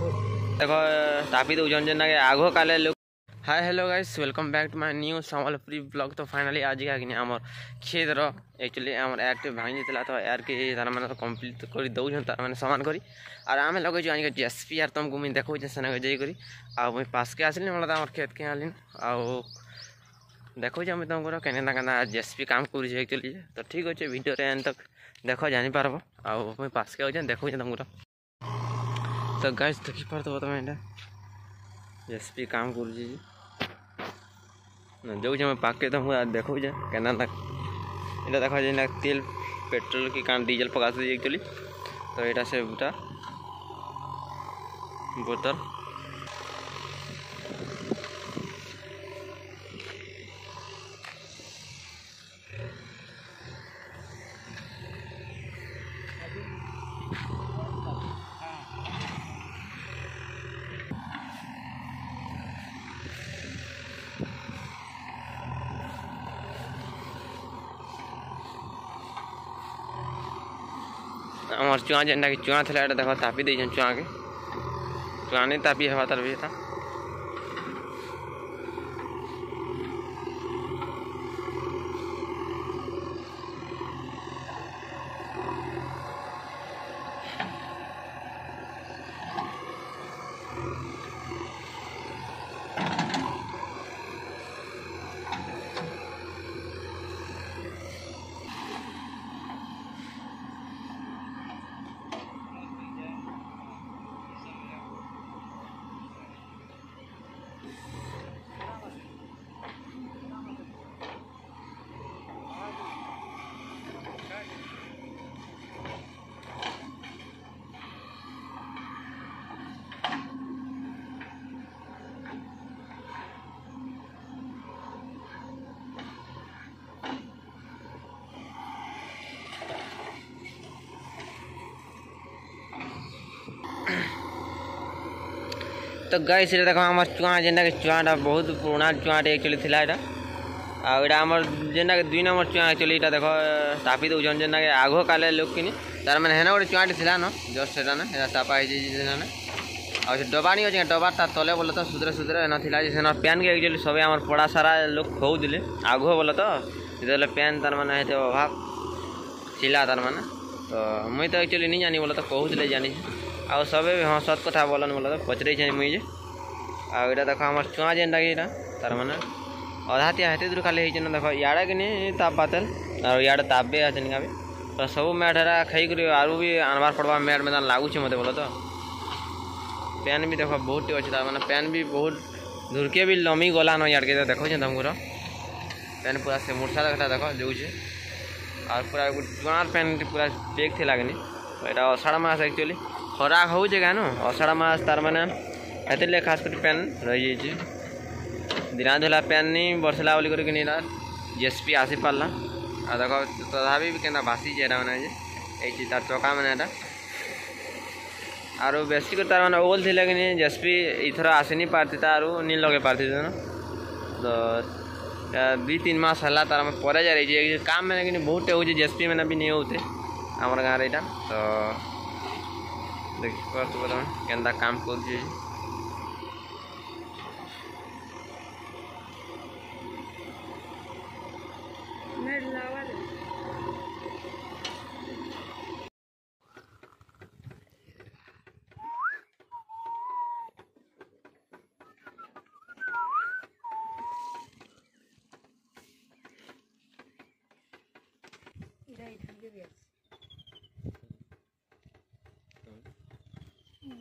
ଦେଖ ତାପି ଦେଉଛନ୍ ଯେନ୍ଟାକି ଆଗ କାଲେ ଲୋକ hi hello guys welcome back to my new Sambalpuri blog ତ ଫାଇନାଲି ଆଜିକା କିନି ଆମର କ୍ଷେତ୍ର ଆକ୍ଚୁଆଲି ଆମର ଏୟାର୍ଟି ଭାଙ୍ଗି ଯାଇଥିଲା ତ ଏୟାର୍କେ ତାରମାନେ କମ୍ପ୍ଲିଟ୍ କରି ଦେଉଛନ୍ ତାରମାନେ ସମାନ କରି ଆର୍ ଆମେ ଲଗେଇଛୁ ଆଣିକି ଜି ଏସ୍ ପି ଆର୍ ତମକୁ ମୁଇଁ ଦେଖଉଛେ ସେନାକେ ଯାଇକରି ଆଉ ମୁଇଁ ପାସ୍କେ ଆସିଲି ମତେ ଆମର କ୍ଷେତ୍କେ ଆଣିଲି ଆଉ ଦେଖୁଛେ ମୁଇଁ ତମକୁ କେନ୍ତା କେନ୍ତା ଜି ଏସ୍ ପି କାମ କରୁଛେ ଆକ୍ଚୁଆଲି ତ ଠିକ୍ ଅଛେ ଭିଡ଼ିଓରେ ଏନ୍ ତକ୍ ଦେଖ ଜାଣିପାରବ ଆଉ ମୁଇଁ ପାସ୍କେ ଅଛେ ଦେଖୁଛେ ତମକୁ तो गाइस देखी पड़ते तुम ये रेसीपी काम कर देखे मैं पाके तो मुझे देखा कैना ना ये देखा जाए तेल पेट्रोल कि कान डीजल पका एक्चुअली तो यहाँ से बोतल और चुआ जेंडा कि चुआ थे देखा तापी दे चुआ के चुआ नहीं तापी हवा तरह था तो गैस देख आम चुआ जेनटा कि चुआटा बहुत पुराणा चुआटे एक्चुअली थी यहाँ आईटा आम जेनटा दुई नंबर चुआ एक्चुअली यहाँ देख टापी दौन जेनटा आघ काले लुक कि तार मैंने हेना गोटे चुआटे थी न जस्ट सेटा ना साफा होने आ डबाणी अच्छे डबा तार तले बोल तो सुधरे सुधरे ना से पैन के एक्चुअली सब आम पड़ा सारा लुक खोले आघ बोल तो जितने पैन तार मैंने अभाव थी तार मैंने तो मुई तो एक्चुअली नहीं जानी बोल तो कहते जानी आउ सब हाँ सत कथा बोलन बोलते तो पचर मुई आईटा देख आम चुआ जेन कि तार मैंने अधा तीन हेती दूर खाली होना देख इे कि ताप बातल और इे तापे अच्छे का भी तो सब मैट है खेक आरु भी आनबार पड़वा मैट मैदान लगुच मत बोल तो पेन भी देख बहुत टी अच्छे मैंने पेन भी बहुत दूरके भी लमी गलान इे तो देखे तुमकुर पेन पूरा से मूर्छा देखा देख जोचे और पूरा चुनार पेन पूरा चेक थी लगे ये अषाढ़ मास एक्चुअली खरा हो जानू अषाढ़ मास तार मैंने हेती लगे खास कर पेन रही दिना धोला पेन नहीं बर्सला बोल कर जेसपी आसी पार्ला आ देख तथा के बासी मैंने तार चका मैंने आर बेस तार मैंने ओल थी कि जेसपी इथर आसी पार्थी तार नहीं लगे पार्थी तो दु तीन मस है तार पर जा काम मैंने कि बहुत हो जेसपी मैंने भी नहीं होते आम गाँव रहा तो देखी पर तो बताओ केंदा काम कर दिए Daí, tá beleza.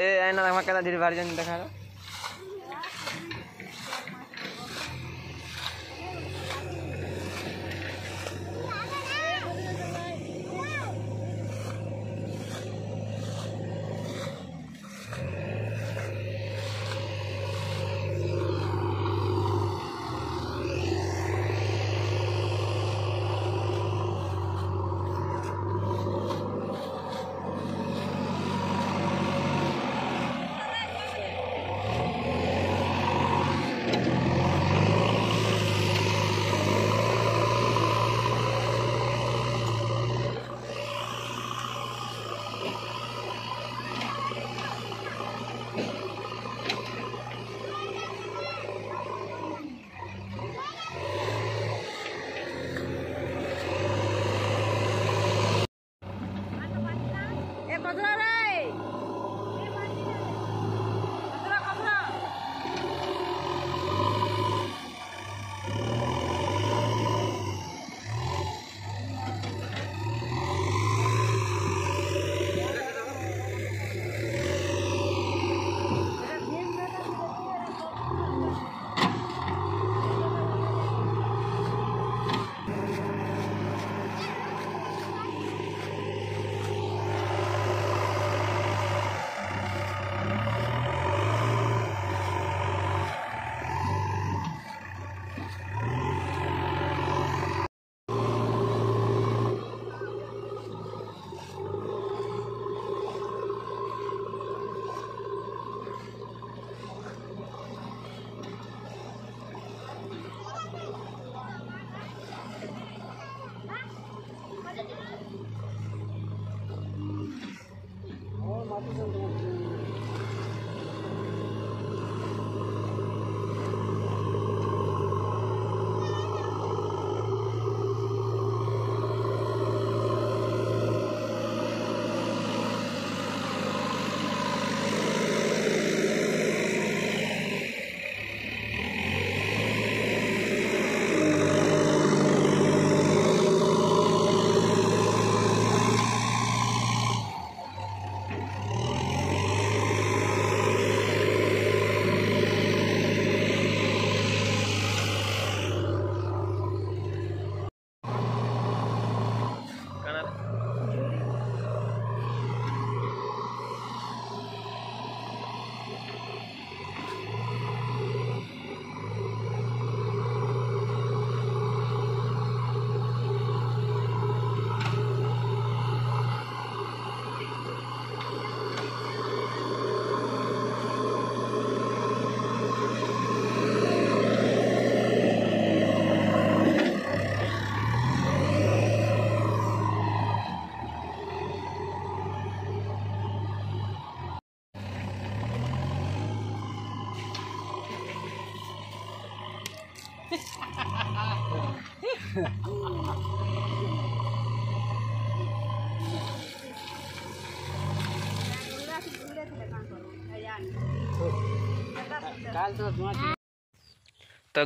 ए आइना तक मक्का दा धीरे भारी जन देखा तो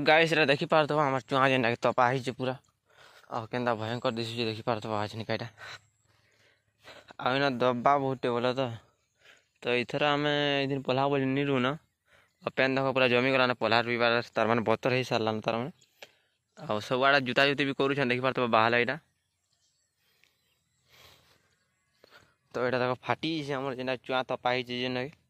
गाइस रे देखि पारतो चुआ जेन के तपा ही पूरा और के भयंकर दिसु देखी देखि पारतो आज ने काटा आइना दब्बा बहुते तो तो इथरा हमें इधर पला बोल नहीं रू ना और पेन देख पूरा जमी गलाना पल्हार भी बार तार मैंने बतर हो सारा तार मैंने आ सब आड़े जूता जुती भी कर देख पार बाहर यहाँ तो यहाँ देख फाटी जेना चुआ तपा ही जेना